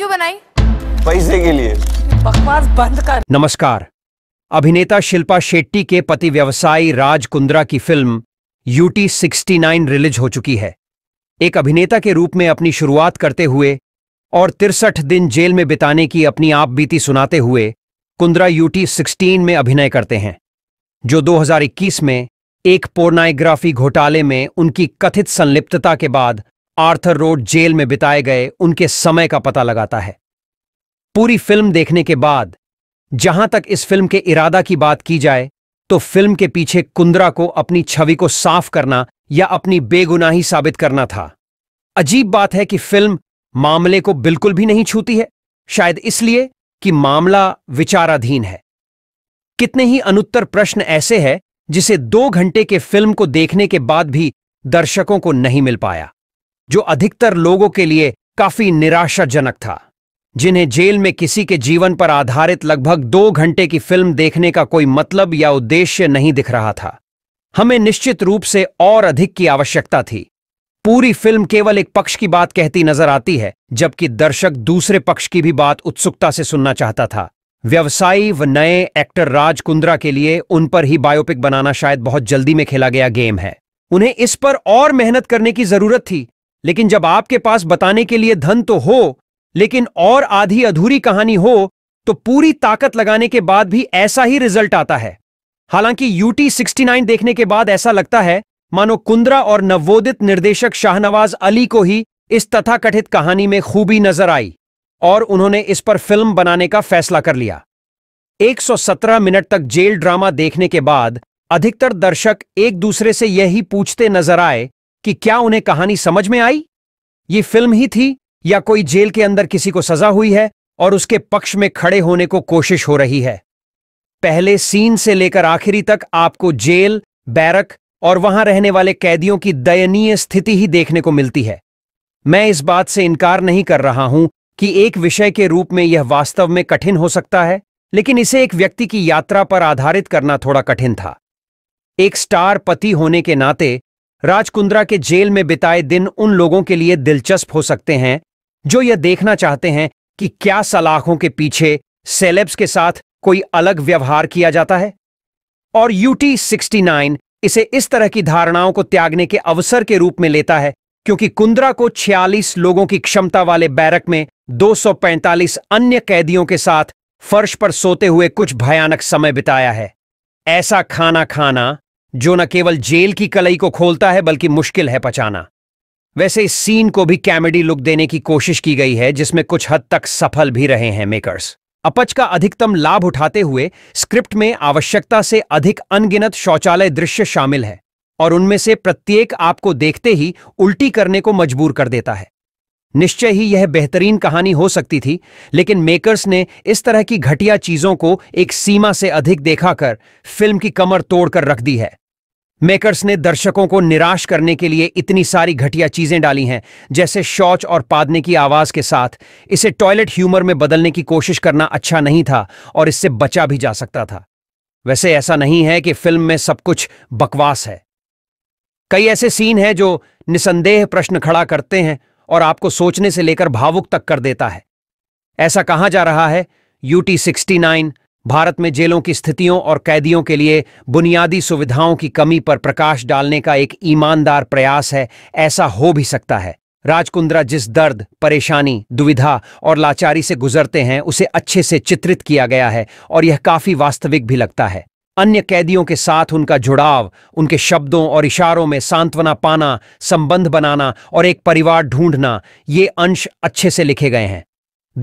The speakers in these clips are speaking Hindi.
क्यों बनाई पैसे के लिए बकवास बंद कर नमस्कार अभिनेता शिल्पा शेट्टी के पति व्यवसायी राज कुंद्रा की फिल्म यूटी 69 रिलीज हो चुकी है एक अभिनेता के रूप में अपनी शुरुआत करते हुए और तिरसठ दिन जेल में बिताने की अपनी आप बीती सुनाते हुए कुंद्रा यूटी 16 में अभिनय करते हैं जो 2021 में एक पोर्नाइग्राफी घोटाले में उनकी कथित संलिप्तता के बाद आर्थर रोड जेल में बिताए गए उनके समय का पता लगाता है पूरी फिल्म देखने के बाद जहां तक इस फिल्म के इरादा की बात की जाए तो फिल्म के पीछे कुंद्रा को अपनी छवि को साफ करना या अपनी बेगुनाही साबित करना था अजीब बात है कि फिल्म मामले को बिल्कुल भी नहीं छूती है शायद इसलिए कि मामला विचाराधीन है कितने ही अनुत्तर प्रश्न ऐसे हैं जिसे दो घंटे के फिल्म को देखने के बाद भी दर्शकों को नहीं मिल पाया जो अधिकतर लोगों के लिए काफी निराशाजनक था जिन्हें जेल में किसी के जीवन पर आधारित लगभग दो घंटे की फिल्म देखने का कोई मतलब या उद्देश्य नहीं दिख रहा था हमें निश्चित रूप से और अधिक की आवश्यकता थी पूरी फिल्म केवल एक पक्ष की बात कहती नजर आती है जबकि दर्शक दूसरे पक्ष की भी बात उत्सुकता से सुनना चाहता था व्यवसायी व नए एक्टर राज कुंद्रा के लिए उन पर ही बायोपिक बनाना शायद बहुत जल्दी में खेला गया गेम है उन्हें इस पर और मेहनत करने की जरूरत थी लेकिन जब आपके पास बताने के लिए धन तो हो लेकिन और आधी अधूरी कहानी हो तो पूरी ताकत लगाने के बाद भी ऐसा ही रिजल्ट आता है हालांकि यूटी 69 देखने के बाद ऐसा लगता है मानो कुंद्रा और नवोदित निर्देशक शाहनवाज अली को ही इस तथाकथित कहानी में खूबी नजर आई और उन्होंने इस पर फिल्म बनाने का फैसला कर लिया 117 मिनट तक जेल ड्रामा देखने के बाद अधिकतर दर्शक एक दूसरे से यही पूछते नजर आए कि क्या उन्हें कहानी समझ में आई ये फिल्म ही थी या कोई जेल के अंदर किसी को सजा हुई है और उसके पक्ष में खड़े होने को कोशिश हो रही है पहले सीन से लेकर आखिरी तक आपको जेल बैरक और वहां रहने वाले कैदियों की दयनीय स्थिति ही देखने को मिलती है मैं इस बात से इनकार नहीं कर रहा हूं कि एक विषय के रूप में यह वास्तव में कठिन हो सकता है लेकिन इसे एक व्यक्ति की यात्रा पर आधारित करना थोड़ा कठिन था एक स्टार पति होने के नाते राजकुंद्रा के जेल में बिताए दिन उन लोगों के लिए दिलचस्प हो सकते हैं जो यह देखना चाहते हैं कि क्या सलाखों के पीछे सेलेब्स के साथ कोई अलग व्यवहार किया जाता है और यूटी 69 इसे इस तरह की धारणाओं को त्यागने के अवसर के रूप में लेता है क्योंकि कुंद्रा को 46 लोगों की क्षमता वाले बैरक में 245 अन्य कैदियों के साथ फर्श पर सोते हुए कुछ भयानक समय बिताया है ऐसा खाना खाना जो न केवल जेल की कलई को खोलता है बल्कि मुश्किल है पचाना वैसे इस सीन को भी कैमेडी लुक देने की कोशिश की गई है जिसमें कुछ हद तक सफल भी रहे हैं मेकर्स अपच का अधिकतम लाभ उठाते हुए स्क्रिप्ट में आवश्यकता से अधिक अनगिनत शौचालय दृश्य शामिल है और उनमें से प्रत्येक आपको देखते ही उल्टी करने को मजबूर कर देता है निश्चय ही यह बेहतरीन कहानी हो सकती थी लेकिन मेकर्स ने इस तरह की घटिया चीजों को एक सीमा से अधिक देखा कर फिल्म की कमर तोड़कर रख दी है मेकर्स ने दर्शकों को निराश करने के लिए इतनी सारी घटिया चीजें डाली हैं जैसे शौच और पादने की आवाज के साथ इसे टॉयलेट ह्यूमर में बदलने की कोशिश करना अच्छा नहीं था और इससे बचा भी जा सकता था वैसे ऐसा नहीं है कि फिल्म में सब कुछ बकवास है कई ऐसे सीन हैं जो निसंदेह प्रश्न खड़ा करते हैं और आपको सोचने से लेकर भावुक तक कर देता है ऐसा कहा जा रहा है यूटी 69 भारत में जेलों की स्थितियों और कैदियों के लिए बुनियादी सुविधाओं की कमी पर प्रकाश डालने का एक ईमानदार प्रयास है ऐसा हो भी सकता है राजकुंद्रा जिस दर्द परेशानी दुविधा और लाचारी से गुजरते हैं उसे अच्छे से चित्रित किया गया है और यह काफी वास्तविक भी लगता है अन्य कैदियों के साथ उनका जुड़ाव उनके शब्दों और इशारों में सांत्वना पाना संबंध बनाना और एक परिवार ढूंढना ये अंश अच्छे से लिखे गए हैं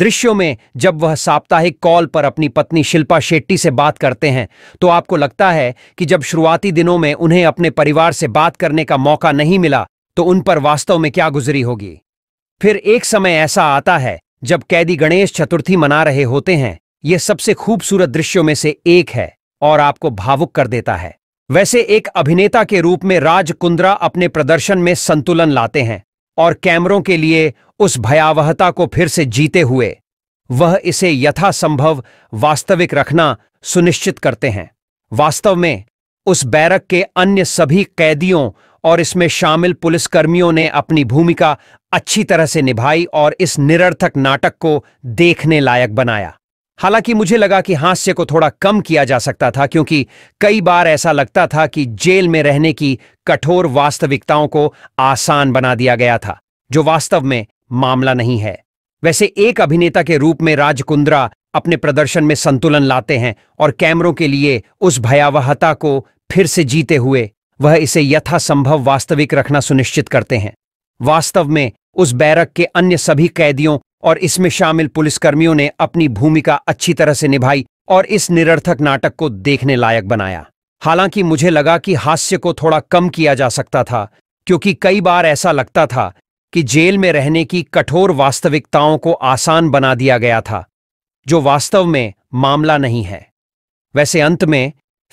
दृश्यों में जब वह साप्ताहिक कॉल पर अपनी पत्नी शिल्पा शेट्टी से बात करते हैं तो आपको लगता है कि जब शुरुआती दिनों में उन्हें अपने परिवार से बात करने का मौका नहीं मिला तो उन पर वास्तव में क्या गुजरी होगी फिर एक समय ऐसा आता है जब कैदी गणेश चतुर्थी मना रहे होते हैं यह सबसे खूबसूरत दृश्यों में से एक है और आपको भावुक कर देता है वैसे एक अभिनेता के रूप में राज कुंद्रा अपने प्रदर्शन में संतुलन लाते हैं और कैमरों के लिए उस भयावहता को फिर से जीते हुए वह इसे यथासंभव वास्तविक रखना सुनिश्चित करते हैं वास्तव में उस बैरक के अन्य सभी कैदियों और इसमें शामिल पुलिसकर्मियों ने अपनी भूमिका अच्छी तरह से निभाई और इस निरर्थक नाटक को देखने लायक बनाया हालांकि मुझे लगा कि हास्य को थोड़ा कम किया जा सकता था क्योंकि कई बार ऐसा लगता था कि जेल में रहने की कठोर वास्तविकताओं को आसान बना दिया गया था जो वास्तव में मामला नहीं है वैसे एक अभिनेता के रूप में राजकुंद्रा अपने प्रदर्शन में संतुलन लाते हैं और कैमरों के लिए उस भयावहता को फिर से जीते हुए वह इसे यथासंभव वास्तविक रखना सुनिश्चित करते हैं वास्तव में उस बैरक के अन्य सभी कैदियों और इसमें शामिल पुलिसकर्मियों ने अपनी भूमिका अच्छी तरह से निभाई और इस निरर्थक नाटक को देखने लायक बनाया हालांकि मुझे लगा कि हास्य को थोड़ा कम किया जा सकता था क्योंकि कई बार ऐसा लगता था कि जेल में रहने की कठोर वास्तविकताओं को आसान बना दिया गया था जो वास्तव में मामला नहीं है वैसे अंत में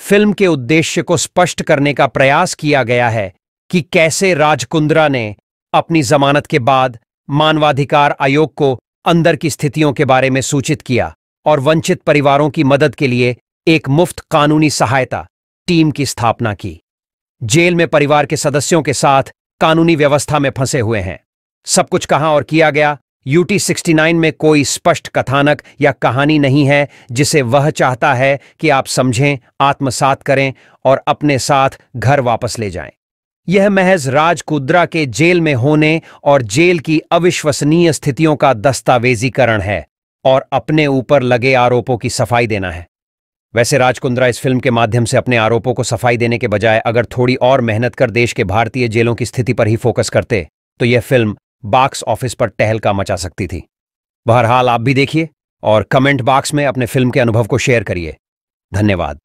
फिल्म के उद्देश्य को स्पष्ट करने का प्रयास किया गया है कि कैसे राजकुंद्रा ने अपनी जमानत के बाद मानवाधिकार आयोग को अंदर की स्थितियों के बारे में सूचित किया और वंचित परिवारों की मदद के लिए एक मुफ्त कानूनी सहायता टीम की स्थापना की जेल में परिवार के सदस्यों के साथ कानूनी व्यवस्था में फंसे हुए हैं सब कुछ कहा और किया गया यूटी 69 में कोई स्पष्ट कथानक या कहानी नहीं है जिसे वह चाहता है कि आप समझें आत्मसात करें और अपने साथ घर वापस ले जाएं। यह महज राजकुद्रा के जेल में होने और जेल की अविश्वसनीय स्थितियों का दस्तावेजीकरण है और अपने ऊपर लगे आरोपों की सफाई देना है वैसे राजकुंद्रा इस फिल्म के माध्यम से अपने आरोपों को सफाई देने के बजाय अगर थोड़ी और मेहनत कर देश के भारतीय जेलों की स्थिति पर ही फोकस करते तो यह फिल्म बॉक्स ऑफिस पर टहलका मचा सकती थी बहरहाल आप भी देखिए और कमेंट बॉक्स में अपने फिल्म के अनुभव को शेयर करिए धन्यवाद